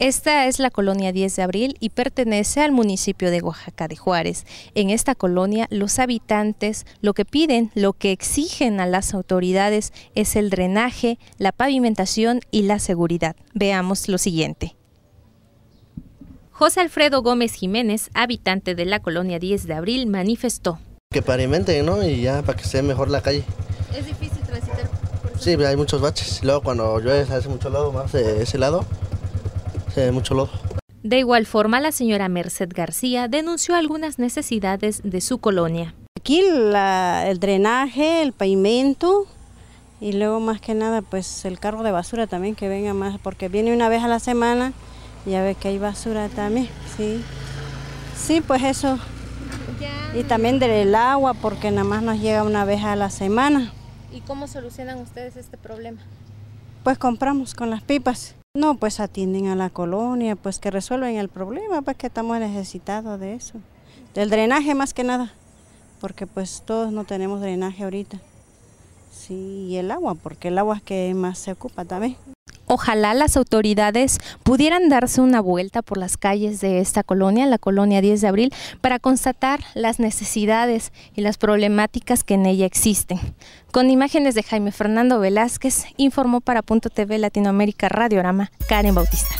Esta es la colonia 10 de abril y pertenece al municipio de Oaxaca de Juárez. En esta colonia los habitantes lo que piden, lo que exigen a las autoridades es el drenaje, la pavimentación y la seguridad. Veamos lo siguiente. José Alfredo Gómez Jiménez, habitante de la colonia 10 de abril, manifestó. Que pavimenten, ¿no? Y ya para que sea mejor la calle. Es difícil transitar Sí, hay muchos baches. Luego cuando llueve se hace mucho lodo, más de ese lado, se hace mucho lodo. De igual forma, la señora Merced García denunció algunas necesidades de su colonia. Aquí el drenaje, el pavimento y luego más que nada pues el cargo de basura también que venga más, porque viene una vez a la semana y ya ve que hay basura también, sí. Sí, pues eso. Y también del agua porque nada más nos llega una vez a la semana. ¿Y cómo solucionan ustedes este problema? Pues compramos con las pipas. No, pues atienden a la colonia, pues que resuelven el problema, pues que estamos necesitados de eso. Del drenaje más que nada, porque pues todos no tenemos drenaje ahorita. Sí, y el agua, porque el agua es que más se ocupa también. Ojalá las autoridades pudieran darse una vuelta por las calles de esta colonia, la colonia 10 de abril, para constatar las necesidades y las problemáticas que en ella existen. Con imágenes de Jaime Fernando Velázquez, informó para Punto TV Latinoamérica Radiorama Karen Bautista.